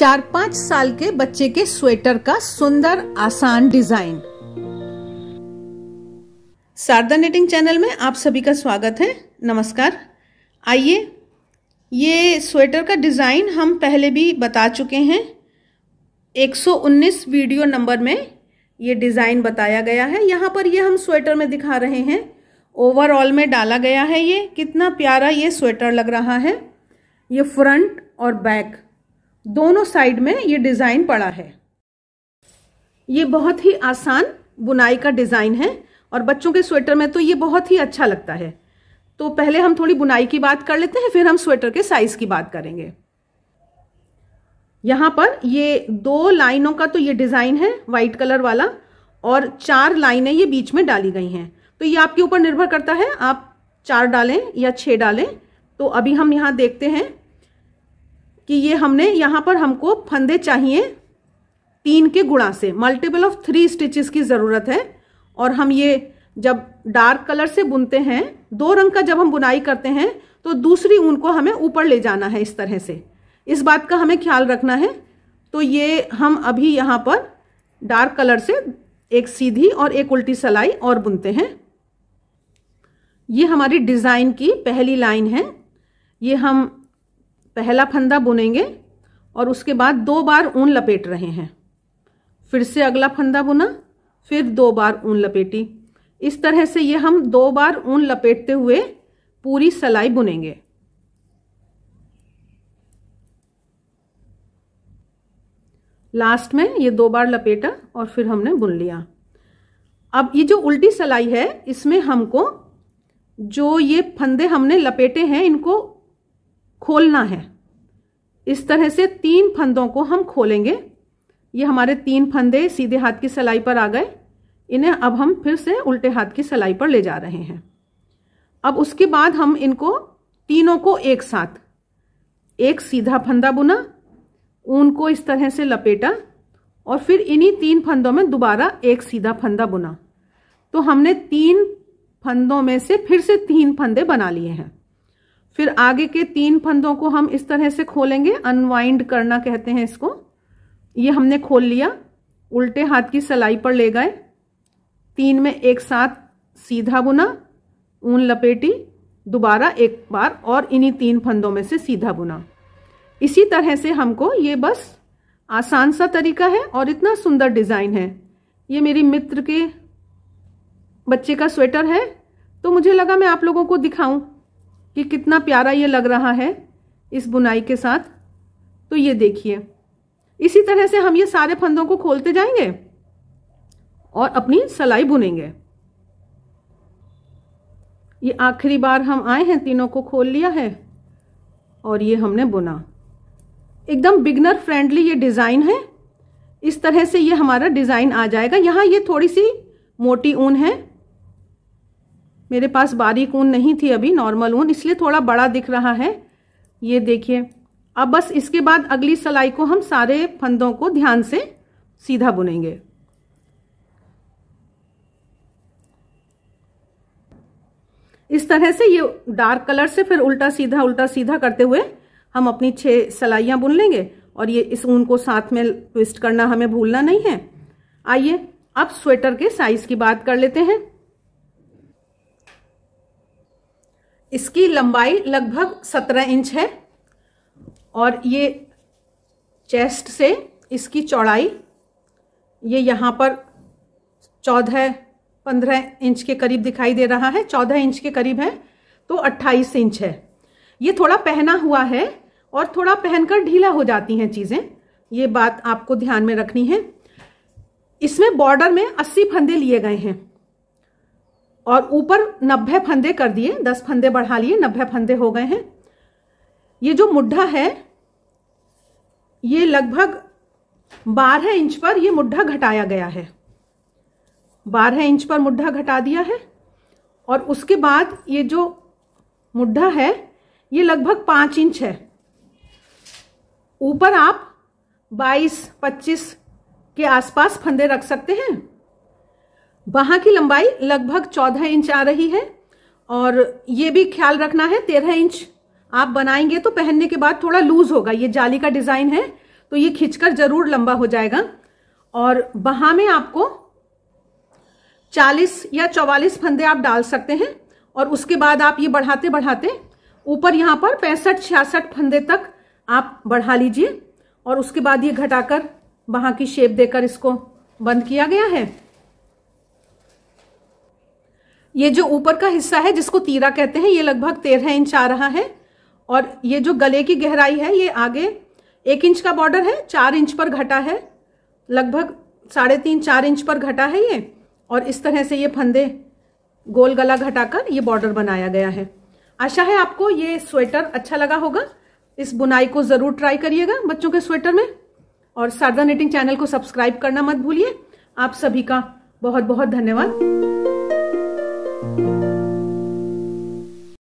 चार पाँच साल के बच्चे के स्वेटर का सुंदर आसान डिजाइन शारदा नेटिंग चैनल में आप सभी का स्वागत है नमस्कार आइए ये स्वेटर का डिज़ाइन हम पहले भी बता चुके हैं 119 वीडियो नंबर में ये डिज़ाइन बताया गया है यहाँ पर ये हम स्वेटर में दिखा रहे हैं ओवरऑल में डाला गया है ये कितना प्यारा ये स्वेटर लग रहा है ये फ्रंट और बैक दोनों साइड में ये डिज़ाइन पड़ा है ये बहुत ही आसान बुनाई का डिज़ाइन है और बच्चों के स्वेटर में तो ये बहुत ही अच्छा लगता है तो पहले हम थोड़ी बुनाई की बात कर लेते हैं फिर हम स्वेटर के साइज़ की बात करेंगे यहाँ पर ये दो लाइनों का तो ये डिज़ाइन है वाइट कलर वाला और चार लाइनें ये बीच में डाली गई हैं तो ये आपके ऊपर निर्भर करता है आप चार डालें या छः डालें तो अभी हम यहाँ देखते हैं कि ये हमने यहाँ पर हमको फंदे चाहिए तीन के गुणा से मल्टीपल ऑफ थ्री स्टिचेस की ज़रूरत है और हम ये जब डार्क कलर से बुनते हैं दो रंग का जब हम बुनाई करते हैं तो दूसरी ऊन को हमें ऊपर ले जाना है इस तरह से इस बात का हमें ख्याल रखना है तो ये हम अभी यहाँ पर डार्क कलर से एक सीधी और एक उल्टी सलाई और बुनते हैं ये हमारी डिज़ाइन की पहली लाइन है ये हम पहला फंदा बुनेंगे और उसके बाद दो बार ऊन लपेट रहे हैं फिर से अगला फंदा बुना फिर दो बार ऊन लपेटी इस तरह से ये हम दो बार ऊन लपेटते हुए पूरी सलाई बुनेंगे लास्ट में ये दो बार लपेटा और फिर हमने बुन लिया अब ये जो उल्टी सलाई है इसमें हमको जो ये फंदे हमने लपेटे हैं इनको खोलना है इस तरह से तीन फंदों को हम खोलेंगे ये हमारे तीन फंदे सीधे हाथ की सिलाई पर आ गए इन्हें अब हम फिर से उल्टे हाथ की सिलाई पर ले जा रहे हैं अब उसके बाद हम इनको तीनों को एक साथ एक सीधा फंदा बुना ऊन को इस तरह से लपेटा और फिर इन्हीं तीन फंदों में दोबारा एक सीधा फंदा बुना तो हमने तीन फंदों में से फिर से तीन फंदे बना लिए हैं फिर आगे के तीन फंदों को हम इस तरह से खोलेंगे अनवाइंड करना कहते हैं इसको ये हमने खोल लिया उल्टे हाथ की सलाई पर ले गए तीन में एक साथ सीधा बुना ऊन लपेटी दोबारा एक बार और इन्हीं तीन फंदों में से सीधा बुना इसी तरह से हमको ये बस आसान सा तरीका है और इतना सुंदर डिज़ाइन है ये मेरी मित्र के बच्चे का स्वेटर है तो मुझे लगा मैं आप लोगों को दिखाऊं कि कितना प्यारा ये लग रहा है इस बुनाई के साथ तो ये देखिए इसी तरह से हम ये सारे फंदों को खोलते जाएंगे और अपनी सलाई बुनेंगे ये आखिरी बार हम आए हैं तीनों को खोल लिया है और ये हमने बुना एकदम बिगनर फ्रेंडली ये डिज़ाइन है इस तरह से ये हमारा डिज़ाइन आ जाएगा यहाँ ये थोड़ी सी मोटी ऊन है मेरे पास बारीक ऊन नहीं थी अभी नॉर्मल ऊन इसलिए थोड़ा बड़ा दिख रहा है ये देखिए अब बस इसके बाद अगली सलाई को हम सारे फंदों को ध्यान से सीधा बुनेंगे इस तरह से ये डार्क कलर से फिर उल्टा सीधा उल्टा सीधा करते हुए हम अपनी छह सलाइयाँ बुन लेंगे और ये इस ऊन को साथ में ट्विस्ट करना हमें भूलना नहीं है आइए अब स्वेटर के साइज की बात कर लेते हैं इसकी लंबाई लगभग सत्रह इंच है और ये चेस्ट से इसकी चौड़ाई ये यहाँ पर चौदह पंद्रह इंच के करीब दिखाई दे रहा है चौदह इंच के करीब है तो अट्ठाईस इंच है ये थोड़ा पहना हुआ है और थोड़ा पहनकर ढीला हो जाती हैं चीज़ें ये बात आपको ध्यान में रखनी है इसमें बॉर्डर में अस्सी फंदे लिए गए हैं और ऊपर नब्बे फंदे कर दिए दस फंदे बढ़ा लिए नब्बे फंदे हो गए हैं ये जो मुड्ढा है ये लगभग बारह इंच पर ये मुड्ढा घटाया गया है बारह इंच पर मुड्ढा घटा दिया है और उसके बाद ये जो मुड्ढा है ये लगभग पांच इंच है ऊपर आप 22, 25 के आसपास फंदे रख सकते हैं बाहा की लंबाई लगभग चौदह इंच आ रही है और ये भी ख्याल रखना है तेरह इंच आप बनाएंगे तो पहनने के बाद थोड़ा लूज होगा ये जाली का डिजाइन है तो ये खींचकर जरूर लंबा हो जाएगा और बहा में आपको 40 या 44 फंदे आप डाल सकते हैं और उसके बाद आप ये बढ़ाते बढ़ाते ऊपर यहां पर पैंसठ छियासठ फंदे तक आप बढ़ा लीजिए और उसके बाद ये घटाकर बहा की शेप देकर इसको बंद किया गया है ये जो ऊपर का हिस्सा है जिसको तीरा कहते हैं ये लगभग तेरह इंच आ रहा है और ये जो गले की गहराई है ये आगे एक इंच का बॉर्डर है चार इंच पर घटा है लगभग साढ़े तीन चार इंच पर घटा है ये और इस तरह से ये फंदे गोल गला घटाकर ये बॉर्डर बनाया गया है आशा है आपको ये स्वेटर अच्छा लगा होगा इस बुनाई को ज़रूर ट्राई करिएगा बच्चों के स्वेटर में और शारदा नेटिंग चैनल को सब्सक्राइब करना मत भूलिए आप सभी का बहुत बहुत धन्यवाद